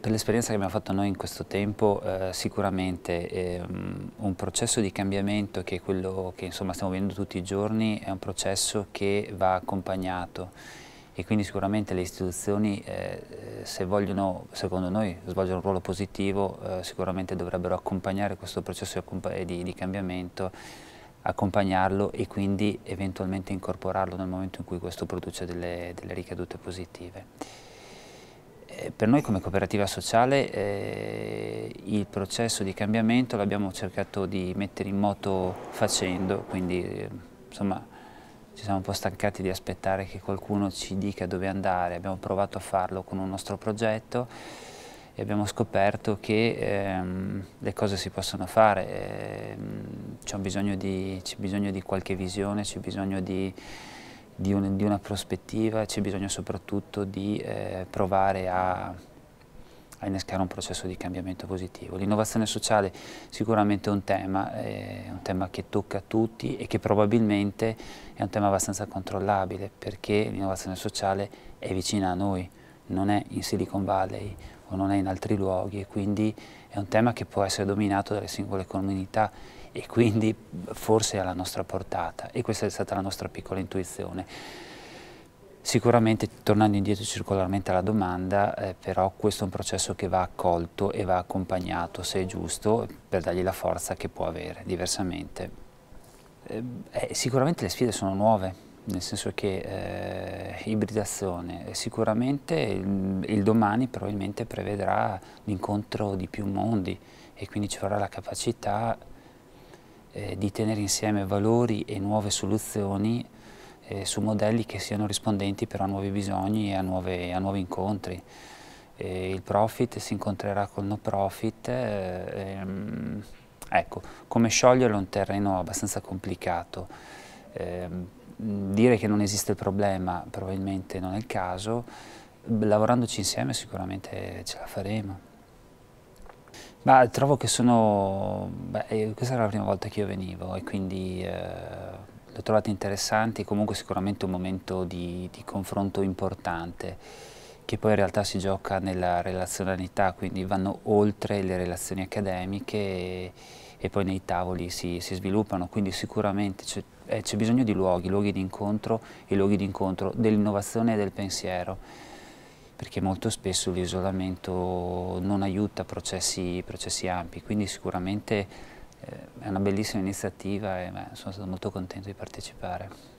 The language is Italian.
Per l'esperienza che abbiamo fatto noi in questo tempo eh, sicuramente eh, un processo di cambiamento che è quello che insomma, stiamo vivendo tutti i giorni è un processo che va accompagnato e quindi sicuramente le istituzioni eh, se vogliono secondo noi svolgere un ruolo positivo eh, sicuramente dovrebbero accompagnare questo processo di, di cambiamento accompagnarlo e quindi eventualmente incorporarlo nel momento in cui questo produce delle, delle ricadute positive. Eh, per noi come cooperativa sociale eh, il processo di cambiamento l'abbiamo cercato di mettere in moto facendo, quindi eh, insomma ci siamo un po' stancati di aspettare che qualcuno ci dica dove andare, abbiamo provato a farlo con un nostro progetto e abbiamo scoperto che ehm, le cose si possono fare, ehm, c'è bisogno, bisogno di qualche visione, c'è bisogno di di, un, di una prospettiva, c'è bisogno soprattutto di eh, provare a, a innescare un processo di cambiamento positivo. L'innovazione sociale sicuramente è un tema, è eh, un tema che tocca a tutti e che probabilmente è un tema abbastanza controllabile perché l'innovazione sociale è vicina a noi, non è in Silicon Valley o non è in altri luoghi e quindi è un tema che può essere dominato dalle singole comunità e quindi forse è alla nostra portata e questa è stata la nostra piccola intuizione. Sicuramente, tornando indietro circolarmente alla domanda, eh, però questo è un processo che va accolto e va accompagnato, se è giusto, per dargli la forza che può avere, diversamente. Eh, eh, sicuramente le sfide sono nuove, nel senso che eh, ibridazione, sicuramente il, il, domani probabilmente prevedrà l'incontro di più mondi e quindi ci vorrà la capacità eh, di tenere insieme valori e nuove soluzioni eh, su modelli che siano rispondenti però a nuovi bisogni e a, nuove, a nuovi incontri. il profit si incontrerà col no profit, eh, ehm, ecco, come scioglierlo è un terreno abbastanza complicato ehm, dire che non esiste il problema probabilmente non è il caso, lavorandoci insieme sicuramente ce la faremo. Ma trovo che sono... Beh, eh, questa era la prima volta che io venivo e quindi eh, l'ho trovata interessante, comunque sicuramente un momento di, di confronto importante che poi in realtà si gioca nella relazionalità, quindi vanno oltre le relazioni accademiche e poi nei tavoli si, si sviluppano, quindi sicuramente c'è, eh, bisogno di luoghi, luoghi di incontro e luoghi di incontro dell'innovazione e del pensiero, perché molto spesso l'isolamento non aiuta processi, processi, ampi, quindi sicuramente eh, è una bellissima iniziativa e beh, sono stato molto contento di partecipare.